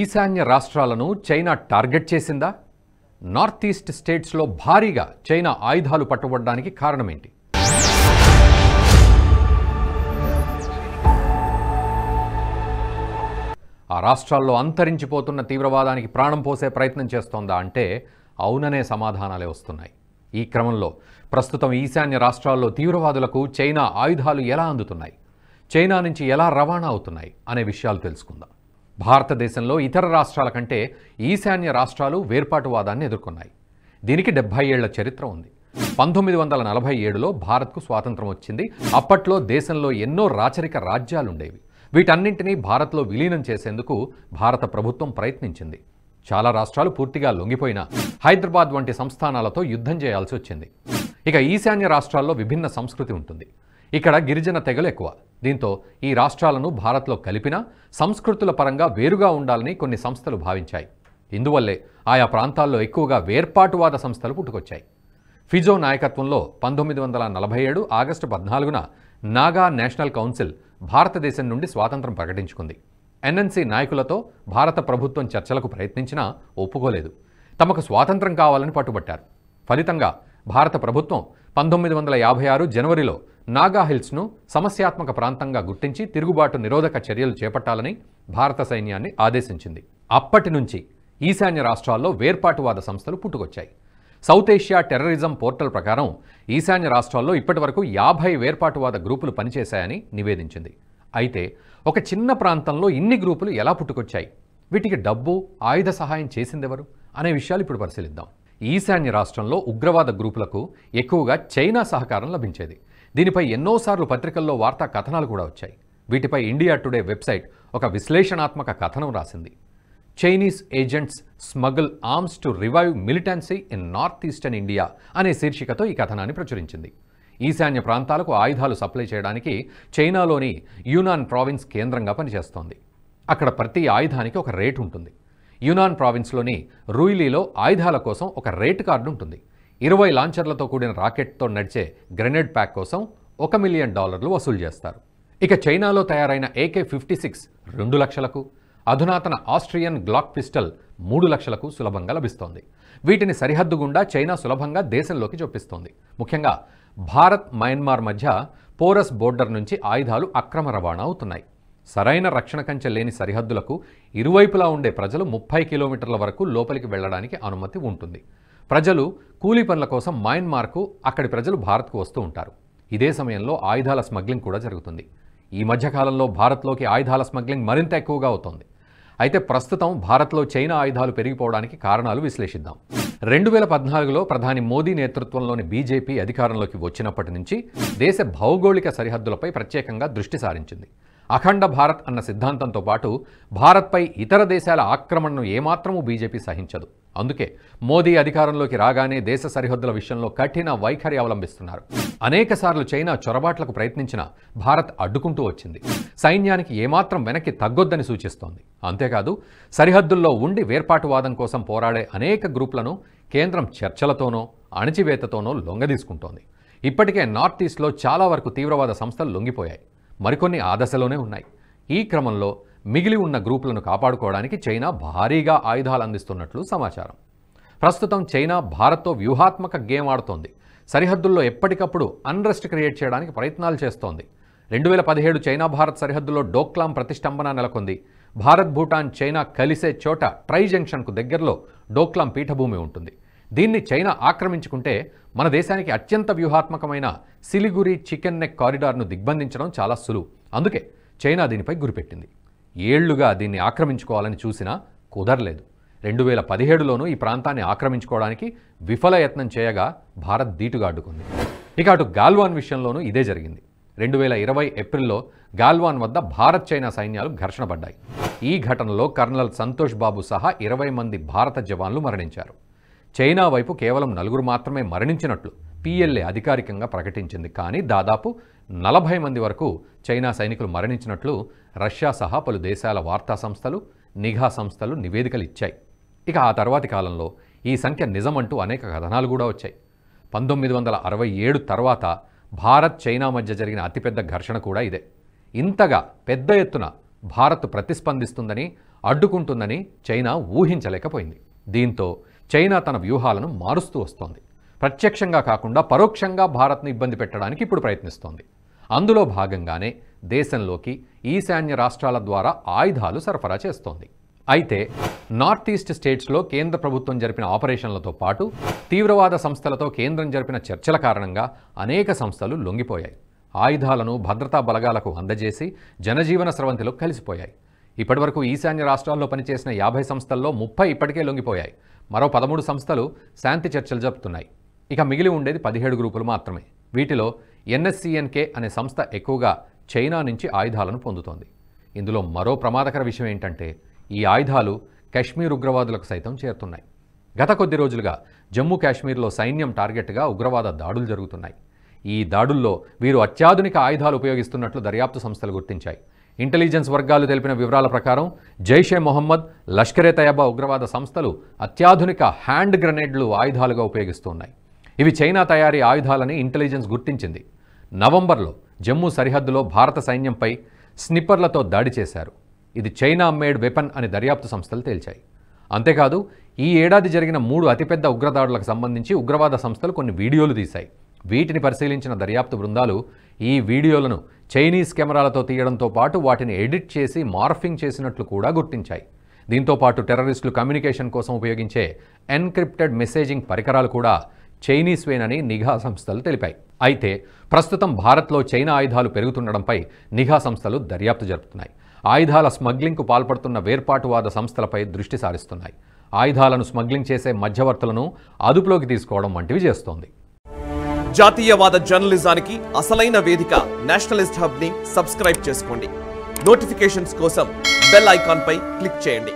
ఈశాన్య రాష్ట్రాలను China target చేసిందా నార్త్ ఈస్ట్ స్టేట్స్లో భారీగా చైనా ఆయుధాలు పట్టుబడడానికి కారణమేంటి ఆ రాష్ట్రాల్లో అంతరించిపోతున్న తీవ్రవాదానికి ప్రాణం పోసే ప్రయత్నం చేస్తోందా అంటే అవుననే సమాధానాలే వస్తున్నాయి ఈ క్రమంలో ప్రస్తుతం ఈశాన్య రాష్ట్రాల్లో తీవ్రవాదులకు చైనా ఆయుధాలు ఎలా అందుతున్నాయి చైనా నుంచి ఎలా రవాణా అవుతున్నాయి అనే విషయాలు తెలుసుకుందాం భారతదేశంలో ఇతర రాష్ట్రాల కంటే ఈశాన్య రాష్ట్రాలు వేర్పాటువాదాన్ని ఎదుర్కొన్నాయి దీనికి డెబ్బై ఏళ్ల చరిత్ర ఉంది పంతొమ్మిది వందల నలభై ఏడులో భారత్కు స్వాతంత్రం వచ్చింది అప్పట్లో దేశంలో ఎన్నో రాచరిక రాజ్యాలుండేవి వీటన్నింటినీ భారత్లో విలీనం చేసేందుకు భారత ప్రభుత్వం ప్రయత్నించింది చాలా రాష్ట్రాలు పూర్తిగా లొంగిపోయిన హైదరాబాద్ వంటి సంస్థానాలతో యుద్ధం చేయాల్సి వచ్చింది ఇక ఈశాన్య రాష్ట్రాల్లో విభిన్న సంస్కృతి ఉంటుంది ఇక్కడ గిరిజన తెగలు ఎక్కువ దీంతో ఈ రాష్ట్రాలను భారత్లో కలిపినా సంస్కృతుల పరంగా వేరుగా ఉండాలని కొన్ని సంస్థలు భావించాయి ఇందువల్లే ఆయా ప్రాంతాల్లో ఎక్కువగా వేర్పాటువాద సంస్థలు పుట్టుకొచ్చాయి ఫిజో నాయకత్వంలో పంతొమ్మిది వందల నలభై ఏడు ఆగస్టు పద్నాలుగున నాగా నేషనల్ కౌన్సిల్ భారతదేశం నుండి స్వాతంత్రం ప్రకటించుకుంది ఎన్ఎన్సి నాయకులతో భారత ప్రభుత్వం చర్చలకు ప్రయత్నించినా ఒప్పుకోలేదు తమకు స్వాతంత్రం కావాలని పట్టుబట్టారు ఫలితంగా భారత ప్రభుత్వం పంతొమ్మిది వందల యాభై ఆరు జనవరిలో నాగాహిల్స్ను సమస్యాత్మక ప్రాంతంగా గుర్తించి తిరుగుబాటు నిరోధక చర్యలు చేపట్టాలని భారత సైన్యాన్ని ఆదేశించింది అప్పటి నుంచి ఈశాన్య రాష్ట్రాల్లో వేర్పాటువాద సంస్థలు పుట్టుకొచ్చాయి సౌత్ ఏషియా టెర్రరిజం పోర్టల్ ప్రకారం ఈశాన్య రాష్ట్రాల్లో ఇప్పటివరకు యాభై వేర్పాటువాద గ్రూపులు పనిచేశాయని నివేదించింది అయితే ఒక చిన్న ప్రాంతంలో ఇన్ని గ్రూపులు ఎలా పుట్టుకొచ్చాయి వీటికి డబ్బు ఆయుధ సహాయం చేసిందెవరు అనే విషయాలు ఇప్పుడు పరిశీలిద్దాం ఈశాన్య రాష్ట్రంలో ఉగ్రవాద గ్రూపులకు ఎక్కువగా చైనా సహకారం లభించేది దీనిపై ఎన్నోసార్లు పత్రికల్లో వార్తా కథనాలు కూడా వచ్చాయి వీటిపై ఇండియా టుడే వెబ్సైట్ ఒక విశ్లేషణాత్మక కథనం రాసింది Chinese agents smuggle arms to revive militancy in north eastern India అనే శీర్షికతో ఈ కథనాన్ని ప్రచురించింది ఈశాన్య ప్రాంతాలకు ఆయుధాలు సప్లై చేయడానికి చైనాలోని యునాన్ ప్రావిన్స్ కేంద్రంగా పనిచేస్తోంది అక్కడ ప్రతి ఆయుధానికి ఒక రేటు ఉంటుంది యునాన్ ప్రావిన్స్లోని రూయిలీలో ఆయుధాల కోసం ఒక రేటు కార్డు ఉంటుంది ఇరవై లాంచర్లతో కూడిన రాకెట్తో నడిచే గ్రెనేడ్ ప్యాక్ కోసం ఒక మిలియన్ డాలర్లు వసూలు చేస్తారు ఇక చైనాలో తయారైన ఏకే ఫిఫ్టీ సిక్స్ రెండు లక్షలకు అధునాతన ఆస్ట్రియన్ గ్లాక్ పిస్టల్ మూడు లక్షలకు సులభంగా లభిస్తోంది వీటిని సరిహద్దు గుండా చైనా సులభంగా దేశంలోకి చొప్పిస్తోంది ముఖ్యంగా భారత్ మయన్మార్ మధ్య పోరస్ బోర్డర్ నుంచి ఆయుధాలు అక్రమ రవాణా అవుతున్నాయి సరైన రక్షణ కంచె లేని సరిహద్దులకు ఇరువైపులా ఉండే ప్రజలు ముప్పై కిలోమీటర్ల వరకు లోపలికి వెళ్లడానికి అనుమతి ఉంటుంది ప్రజలు కూలీ పనుల కోసం మయన్మార్కు అక్కడి ప్రజలు భారత్కు వస్తూ ఉంటారు ఇదే సమయంలో ఆయుధాల స్మగ్లింగ్ కూడా జరుగుతుంది ఈ మధ్యకాలంలో భారత్లోకి ఆయుధాల స్మగ్లింగ్ మరింత ఎక్కువగా అవుతోంది అయితే ప్రస్తుతం భారత్లో చైనా ఆయుధాలు పెరిగిపోవడానికి కారణాలు విశ్లేషిద్దాం రెండు వేల పద్నాలుగులో ప్రధాని మోదీ నేతృత్వంలోని బీజేపీ అధికారంలోకి వచ్చినప్పటి నుంచి దేశ భౌగోళిక సరిహద్దులపై ప్రత్యేకంగా దృష్టి సారించింది అఖండ భారత్ అన్న సిద్ధాంతంతో పాటు భారత్పై ఇతర దేశాల ఆక్రమణను ఏమాత్రమూ బీజేపీ సహించదు అందుకే మోదీ అధికారంలోకి రాగానే దేశ సరిహద్దుల విషయంలో కఠిన వైఖరి అవలంబిస్తున్నారు అనేకసార్లు చైనా చొరబాట్లకు ప్రయత్నించినా భారత్ అడ్డుకుంటూ వచ్చింది సైన్యానికి ఏమాత్రం వెనక్కి తగ్గొద్దని సూచిస్తోంది అంతేకాదు సరిహద్దుల్లో ఉండి వేర్పాటువాదం కోసం పోరాడే అనేక గ్రూపులను కేంద్రం చర్చలతోనో అణచివేతతోనో లొంగదీసుకుంటోంది ఇప్పటికే నార్త్ ఈస్ట్లో చాలా వరకు తీవ్రవాద సంస్థలు లొంగిపోయాయి మరికొన్ని ఆ దశలోనే ఉన్నాయి ఈ క్రమంలో మిగిలి ఉన్న గ్రూపులను కాపాడుకోవడానికి చైనా భారీగా ఆయుధాలు అందిస్తున్నట్లు సమాచారం ప్రస్తుతం చైనా భారత్తో వ్యూహాత్మక గేమ్ ఆడుతోంది సరిహద్దుల్లో ఎప్పటికప్పుడు అన్రెస్ట్ క్రియేట్ చేయడానికి ప్రయత్నాలు చేస్తోంది రెండు వేల పదిహేడు చైనా భారత్ సరిహద్దులో డోక్లాం ప్రతిష్టంభన నెలకొంది భారత్ భూటాన్ చైనా కలిసే చోట ట్రై జంక్షన్కు దగ్గరలో డోక్లాం పీఠభూమి ఉంటుంది దీన్ని చైనా ఆక్రమించుకుంటే మన దేశానికి అత్యంత వ్యూహాత్మకమైన సిలిగురి చికెన్ నెక్ కారిడార్ను దిగ్బంధించడం చాలా సులువు అందుకే చైనా దీనిపై గురిపెట్టింది ఏళ్లుగా దీన్ని ఆక్రమించుకోవాలని చూసినా కుదరలేదు రెండు వేల పదిహేడులోనూ ఈ ప్రాంతాన్ని ఆక్రమించుకోవడానికి విఫలయత్నం చేయగా భారత్ దీటుగా అడ్డుకుంది ఇక అటు గాల్వాన్ విషయంలోనూ ఇదే జరిగింది రెండు వేల ఇరవై ఏప్రిల్లో గాల్వాన్ వద్ద భారత్ చైనా సైన్యాలు ఘర్షణ పడ్డాయి ఈ ఘటనలో కర్నల్ సంతోష్ బాబు సహా ఇరవై మంది భారత జవాన్లు మరణించారు చైనా వైపు కేవలం నలుగురు మాత్రమే మరణించినట్లు పిఎల్ఏ అధికారికంగా ప్రకటించింది కానీ దాదాపు నలభై మంది వరకు చైనా సైనికులు మరణించినట్లు రష్యా సహా పలు దేశాల వార్తా సంస్థలు నిఘా సంస్థలు నివేదికలు ఇచ్చాయి ఇక ఆ తర్వాతి కాలంలో ఈ సంఖ్య నిజమంటూ అనేక కథనాలు కూడా వచ్చాయి పంతొమ్మిది వందల అరవై ఏడు తర్వాత భారత్ చైనా మధ్య జరిగిన అతిపెద్ద ఘర్షణ కూడా ఇదే ఇంతగా పెద్ద ఎత్తున భారత్ ప్రతిస్పందిస్తుందని అడ్డుకుంటుందని చైనా ఊహించలేకపోయింది దీంతో చైనా తన వ్యూహాలను మారుస్తూ వస్తోంది ప్రత్యక్షంగా కాకుండా పరోక్షంగా భారత్ను ఇబ్బంది పెట్టడానికి ఇప్పుడు ప్రయత్నిస్తోంది అందులో భాగంగానే దేశంలోకి ఈశాన్య రాష్ట్రాల ద్వారా ఆయుధాలు సరఫరా చేస్తోంది అయితే నార్త్ ఈస్ట్ స్టేట్స్లో కేంద్ర ప్రభుత్వం జరిపిన ఆపరేషన్లతో పాటు తీవ్రవాద సంస్థలతో కేంద్రం జరిపిన చర్చల కారణంగా అనేక సంస్థలు లొంగిపోయాయి ఆయుధాలను భద్రతా బలగాలకు అందజేసి జనజీవన స్రవంతిలో కలిసిపోయాయి ఇప్పటివరకు ఈశాన్య రాష్ట్రాల్లో పనిచేసిన యాభై సంస్థల్లో ముప్పై ఇప్పటికే లొంగిపోయాయి మరో పదమూడు సంస్థలు శాంతి చర్చలు జరుపుతున్నాయి ఇక మిగిలి ఉండేది పదిహేడు గ్రూపులు మాత్రమే వీటిలో ఎన్ఎస్సిఎన్కే అనే సంస్థ ఎక్కువగా చైనా నుంచి ఆయుధాలను పొందుతోంది ఇందులో మరో ప్రమాదకర విషయం ఏంటంటే ఈ ఆయుధాలు కాశ్మీర్ ఉగ్రవాదులకు సైతం చేరుతున్నాయి గత కొద్ది రోజులుగా జమ్మూ కాశ్మీర్లో సైన్యం టార్గెట్గా ఉగ్రవాద దాడులు జరుగుతున్నాయి ఈ దాడుల్లో వీరు అత్యాధునిక ఆయుధాలు ఉపయోగిస్తున్నట్లు దర్యాప్తు సంస్థలు గుర్తించాయి ఇంటెలిజెన్స్ వర్గాలు తెలిపిన వివరాల ప్రకారం జైషే మొహమ్మద్ లష్కరే తయబా ఉగ్రవాద సంస్థలు అత్యాధునిక హ్యాండ్ గ్రెనేడ్లు ఆయుధాలుగా ఉపయోగిస్తున్నాయి ఇవి చైనా తయారీ ఆయుధాలని ఇంటెలిజెన్స్ గుర్తించింది నవంబర్లో జమ్మూ సరిహద్దులో భారత సైన్యంపై స్నిప్పర్లతో దాడి చేశారు ఇది చైనా మేడ్ వెపన్ అని దర్యాప్తు సంస్థలు తేల్చాయి అంతేకాదు ఈ ఏడాది జరిగిన మూడు అతిపెద్ద ఉగ్రదాడులకు సంబంధించి ఉగ్రవాద సంస్థలు కొన్ని వీడియోలు తీశాయి వీటిని పరిశీలించిన దర్యాప్తు బృందాలు ఈ వీడియోలను చైనీస్ కెమెరాలతో తీయడంతో పాటు వాటిని ఎడిట్ చేసి మార్ఫింగ్ చేసినట్లు కూడా గుర్తించాయి దీంతో పాటు టెర్రరిస్టులు కమ్యూనికేషన్ కోసం ఉపయోగించే ఎన్క్రిప్టెడ్ మెసేజింగ్ పరికరాలు కూడా చైనీస్ వేనని నిఘా సంస్థలు తెలిపాయి అయితే ప్రస్తుతం భారత్లో చైనా ఆయుధాలు పెరుగుతుండడంపై నిఘా సంస్థలు దర్యాప్తు జరుపుతున్నాయి ఆయుధాల స్మగ్లింగ్కు పాల్పడుతున్న వేర్పాటువాద సంస్థలపై దృష్టి సారిస్తున్నాయి ఆయుధాలను స్మగ్లింగ్ చేసే మధ్యవర్తులను అదుపులోకి తీసుకోవడం వంటివి చేస్తోంది జాతీయవాద జర్నలిజానికి అసలైన వేదిక నేషనలిస్ట్ హబ్ని సబ్స్క్రైబ్ చేసుకోండి నోటిఫికేషన్స్ కోసం బెల్ ఐకాన్పై క్లిక్ చేయండి